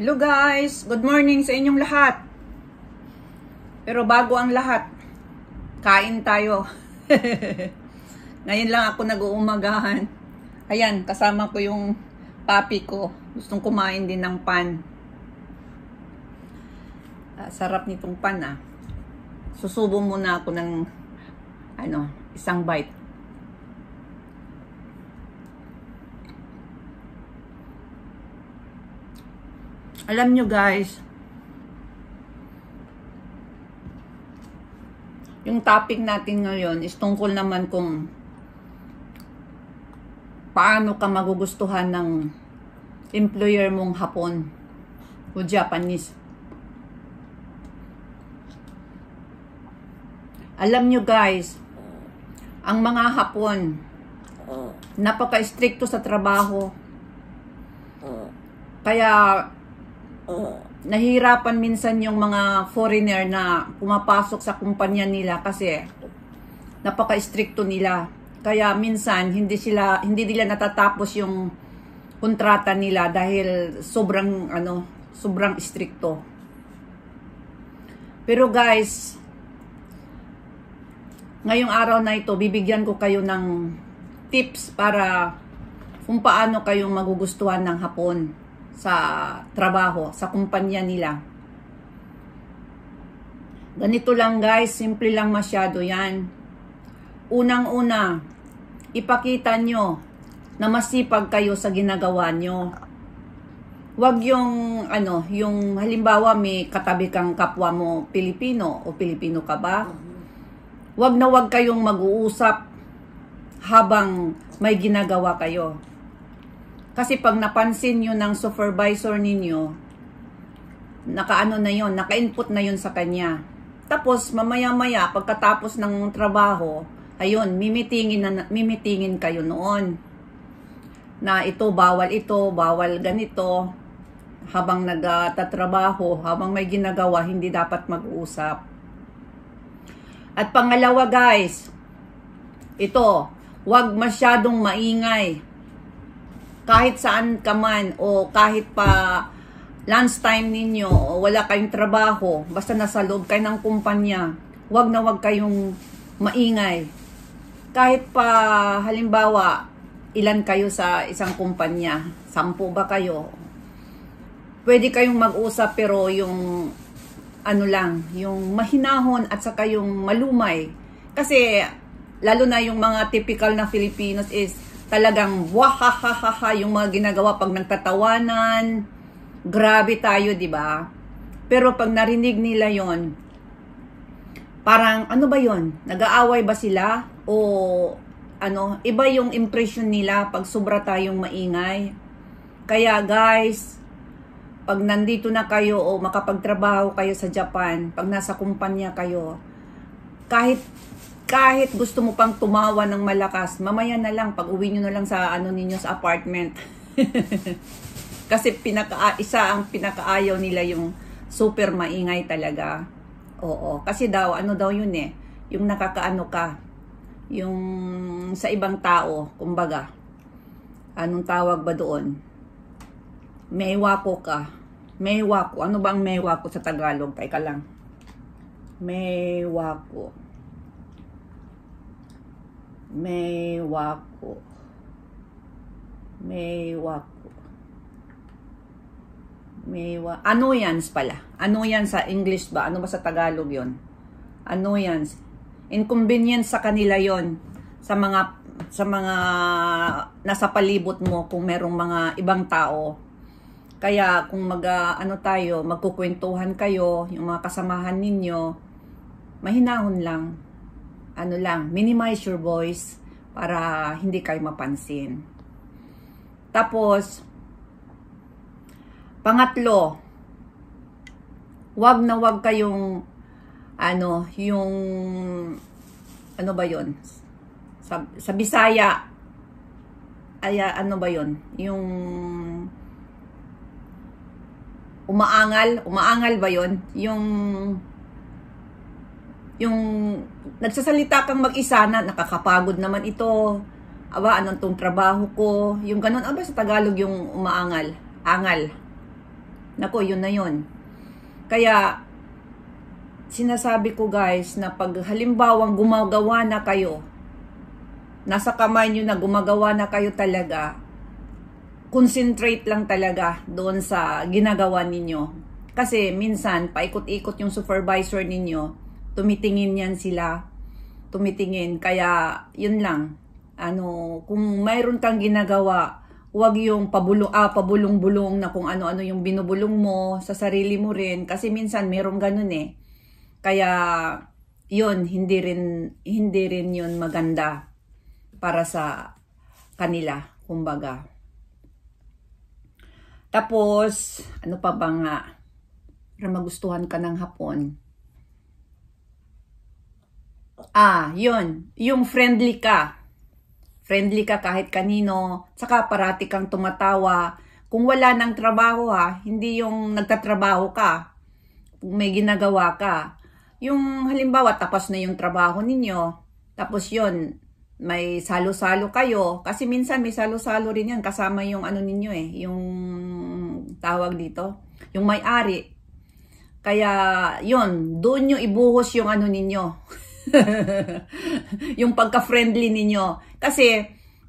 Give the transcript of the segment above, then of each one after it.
Hello guys! Good morning sa inyong lahat! Pero bago ang lahat, kain tayo. Ngayon lang ako nag-uumagahan. Ayan, kasama ko yung papi ko. Gustong kumain din ng pan. Ah, sarap nitong pan ah. Susubo muna ako ng ano, isang bite. Alam nyo guys, yung topic natin ngayon is tungkol naman kung paano ka magugustuhan ng employer mong Hapon o Japanese. Alam nyo guys, ang mga Hapon, napaka-stricto sa trabaho. Kaya nahirapan minsan yung mga foreigner na pumapasok sa kumpanya nila kasi napaka-stricto nila. Kaya minsan hindi sila hindi nila natatapos yung kontrata nila dahil sobrang ano, sobrang stricto. Pero guys, ngayong araw na ito bibigyan ko kayo ng tips para kung paano kayong magugustuhan ng hapon sa trabaho, sa kumpanya nila. Ganito lang guys, simple lang masyado yan. Unang-una, ipakita nyo na masipag kayo sa ginagawa nyo. Huwag yung, ano, yung halimbawa may katabi kang kapwa mo Pilipino o Pilipino ka ba? Huwag na huwag kayong mag-uusap habang may ginagawa kayo. Kasi pag napansin nyo ng supervisor ninyo, nakaano na yon, naka-input na yon sa kanya. Tapos mamaya-maya pagkatapos ng trabaho, ayun, mimitingin na mimitingin kayo noon. Na ito bawal ito, bawal ganito. Habang nagtatrabaho, habang may ginagawa, hindi dapat mag-usap. At pangalawa guys, ito, huwag masyadong maingay kahit saan ka man o kahit pa time ninyo o wala kayong trabaho, basta nasa loob kayo ng kumpanya, wag na wag kayong maingay. Kahit pa halimbawa, ilan kayo sa isang kumpanya, sampu ba kayo? Pwede kayong mag-usap pero yung ano lang, yung mahinahon at saka yung malumay. Kasi lalo na yung mga typical na Filipinos is talagang wahahaha yung mga ginagawa pag nagtatawanan. Grabe tayo, di ba? Pero pag narinig nila yon, parang ano ba yon? Nag-aaway ba sila? O ano, iba yung impression nila pag sobra tayong maingay. Kaya guys, pag nandito na kayo o makapagtrabaho kayo sa Japan, pag nasa kumpanya kayo, kahit kahit gusto mo pang tumawa ng malakas, mamaya na lang, pag uwi nyo na lang sa ano ninyo sa apartment. Kasi pinaka, isa ang pinakaayaw nila yung super maingay talaga. Oo. Kasi daw, ano daw yun eh, yung nakakaano ka, yung sa ibang tao, kumbaga, anong tawag ba doon? Meywako ka. Meywako. Ano bang meywako sa Tagalog? Teka lang. Meywako. Meywako mei waku. Mei waku. Mei wa annoyance pala. Annoyance sa English ba? Ano ba sa Tagalog 'yon? Annoyance. Inconvenience sa kanila 'yon sa mga sa mga nasa palibot mo kung merong mga ibang tao. Kaya kung mag ah, ano tayo, magkukwentuhan kayo, yung mga kasamahan ninyo, mahinahon lang ano lang, minimize your voice para hindi kayo mapansin. Tapos, pangatlo, wag na wag kayong ano, yung ano ba 'yon? Sa, sa Bisaya ay ano ba 'yon? Yung umaangal, umaangal ba 'yon? Yung yung nagsasalita kang mag-isa na nakakapagod naman ito. Aba, anong tong trabaho ko? Yung ganun, aba sa Tagalog yung umaangal. Angal. Nako, yun na yun. Kaya, sinasabi ko guys na pag halimbawang gumagawa na kayo, nasa kamay nyo na gumagawa na kayo talaga, concentrate lang talaga doon sa ginagawa ninyo. Kasi minsan, paikot-ikot yung supervisor ninyo, tumitingin yan sila. Tumitingin. Kaya, yun lang. Ano, kung mayroon kang ginagawa, wag yung pabulong, ah, pabulong-bulong na kung ano-ano yung binubulong mo sa sarili mo rin. Kasi minsan, merong ganun eh. Kaya, yun, hindi rin, hindi rin yun maganda para sa kanila, kumbaga. Tapos, ano pa ba nga? Para magustuhan ka ng hapon ah, yun, yung friendly ka. Friendly ka kahit kanino, saka parati kang tumatawa. Kung wala ng trabaho ha, hindi yung nagtatrabaho ka, kung may ginagawa ka. Yung halimbawa tapos na yung trabaho ninyo, tapos yun, may salo-salo kayo. Kasi minsan may salo-salo rin yan kasama yung ano ninyo eh, yung tawag dito, yung may-ari. Kaya, yun, doon nyo ibuhos yung ano ninyo. yung pagka-friendly ninyo. Kasi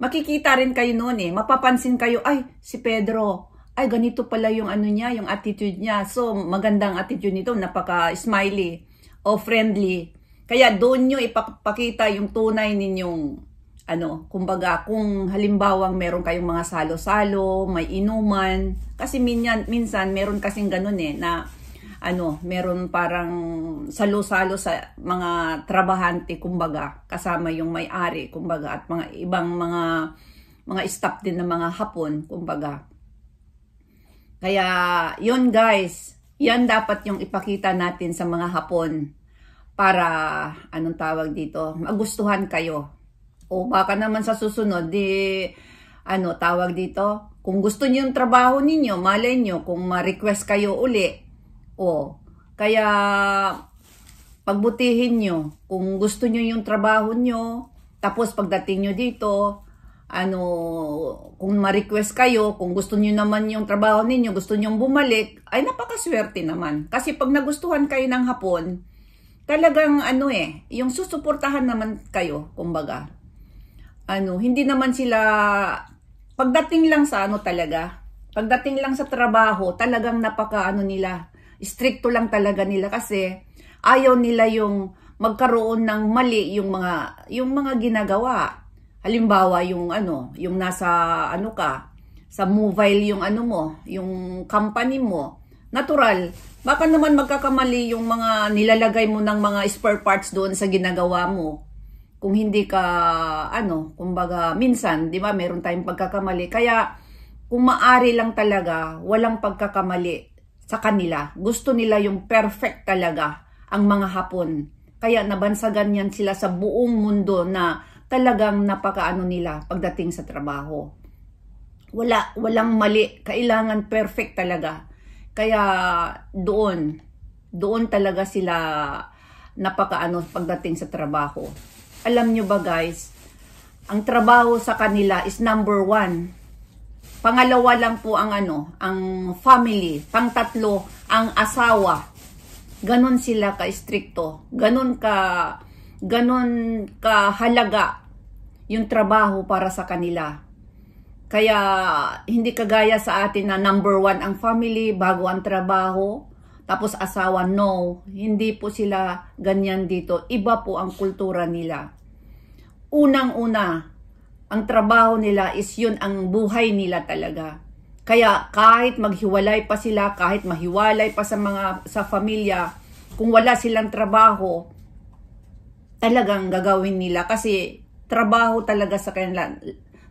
makikita rin kayo noon eh. Mapapansin kayo, ay, si Pedro, ay, ganito pala yung ano niya, yung attitude niya. So, magandang attitude nito, napaka-smiley o friendly. Kaya doon nyo ipakita yung tunay ninyong ano, kumbaga, kung halimbawang meron kayong mga salo-salo, may inuman, kasi minyan, minsan meron kasing ganun eh, na ano, meron parang salo-salo sa mga trabahante kumbaga, kasama yung may-ari kumbaga at mga ibang mga mga staff din ng mga hapon kumbaga. Kaya yun guys, yan dapat yung ipakita natin sa mga hapon para anong tawag dito, magustuhan kayo. O baka naman sa susunod di ano tawag dito, kung gusto niyo yung trabaho ninyo, malay niyo kung ma-request kayo uli o, kaya pagbutihin nyo kung gusto nyo yung trabaho nyo, tapos pagdating nyo dito, ano, kung ma-request kayo, kung gusto niyo naman yung trabaho ninyo, gusto niyo bumalik, ay napakaswerte naman. Kasi pag nagustuhan kayo ng hapon, talagang ano eh, yung susuportahan naman kayo, kumbaga. Ano, hindi naman sila, pagdating lang sa ano talaga, pagdating lang sa trabaho, talagang napaka ano nila, stricto lang talaga nila kasi ayaw nila yung magkaroon ng mali yung mga yung mga ginagawa. Halimbawa yung ano, yung nasa ano ka sa mobile yung ano mo, yung company mo. Natural, baka naman magkakamali yung mga nilalagay mo ng mga spare parts doon sa ginagawa mo. Kung hindi ka ano, kumbaga minsan, 'di ba, meron tayong pagkakamali. Kaya kung maari lang talaga, walang pagkakamali sa kanila. Gusto nila yung perfect talaga ang mga Hapon. Kaya nabansagan yan sila sa buong mundo na talagang napakaano nila pagdating sa trabaho. Wala, walang mali. Kailangan perfect talaga. Kaya doon, doon talaga sila napakaano pagdating sa trabaho. Alam nyo ba guys, ang trabaho sa kanila is number one Pangalawa lang po ang ano, ang family. Pangtatlo, ang asawa. Ganon sila ka-stricto. Ganon ka, ganon halaga yung trabaho para sa kanila. Kaya hindi kagaya sa atin na number one ang family, bago ang trabaho, tapos asawa. No, hindi po sila ganyan dito. Iba po ang kultura nila. Unang-una, ang trabaho nila is yun ang buhay nila talaga. Kaya kahit maghiwalay pa sila, kahit mahiwalay pa sa mga sa pamilya, kung wala silang trabaho, talagang gagawin nila kasi trabaho talaga sa kanila.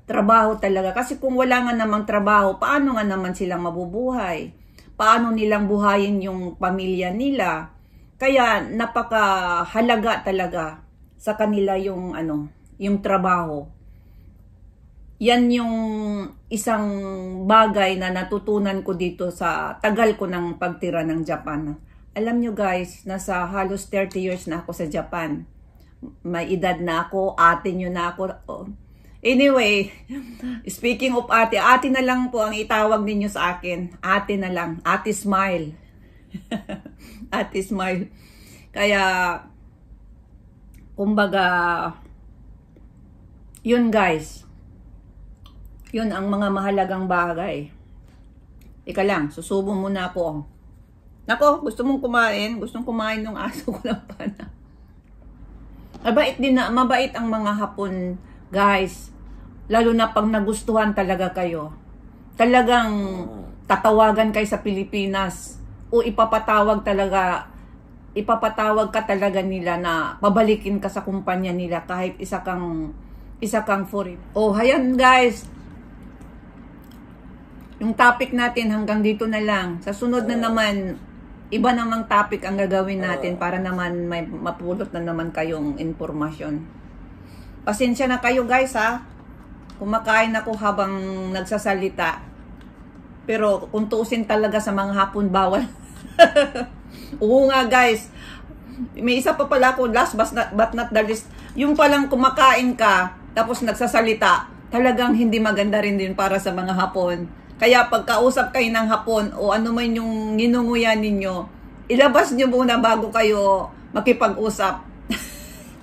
Trabaho talaga kasi kung wala nga namang trabaho, paano nga naman silang mabubuhay? Paano nilang buhayin yung pamilya nila? Kaya napakahalaga talaga sa kanila yung ano, yung trabaho yan yung isang bagay na natutunan ko dito sa tagal ko ng pagtira ng Japan. Alam nyo guys, nasa halos 30 years na ako sa Japan. May edad na ako, ate nyo na ako. Oh. Anyway, speaking of ate, ate na lang po ang itawag ninyo sa akin. Ate na lang, ate smile. ate smile. Kaya, kumbaga, yun guys yun ang mga mahalagang bagay. Ika lang, susubo muna ako. Nako, gusto mong kumain? Gusto mong kumain ng aso ko lang pala. Mabait din na, mabait ang mga hapon, guys. Lalo na pag nagustuhan talaga kayo. Talagang tatawagan kayo sa Pilipinas o ipapatawag talaga ipapatawag ka talaga nila na pabalikin ka sa kumpanya nila kahit isa kang isa kang foreign. Oh, hayan guys, yung topic natin hanggang dito na lang. Sa sunod na naman, iba namang topic ang gagawin natin para naman may mapulot na naman kayong informasyon. Pasensya na kayo guys ha. Kumakain ako habang nagsasalita. Pero kung tuusin talaga sa mga hapon, bawal. Oo nga guys. May isa pa pala ako, last but not, but not the least. Yung palang kumakain ka, tapos nagsasalita, talagang hindi maganda rin din para sa mga hapon. Kaya pagkausap kayo ng hapon o ano man yung ginunguyan ninyo, ilabas nyo muna bago kayo makipag-usap.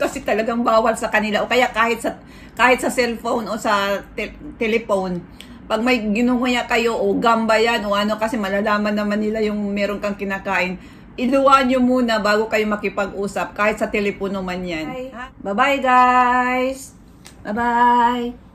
Kasi talagang bawal sa kanila. O kaya kahit sa, kahit sa cellphone o sa te- telephone, pag may ginunguya kayo o gamba yan o ano kasi malalaman naman nila yung meron kang kinakain, iluwa nyo muna bago kayo makipag-usap kahit sa telepono man yan. Bye-bye guys! Bye-bye!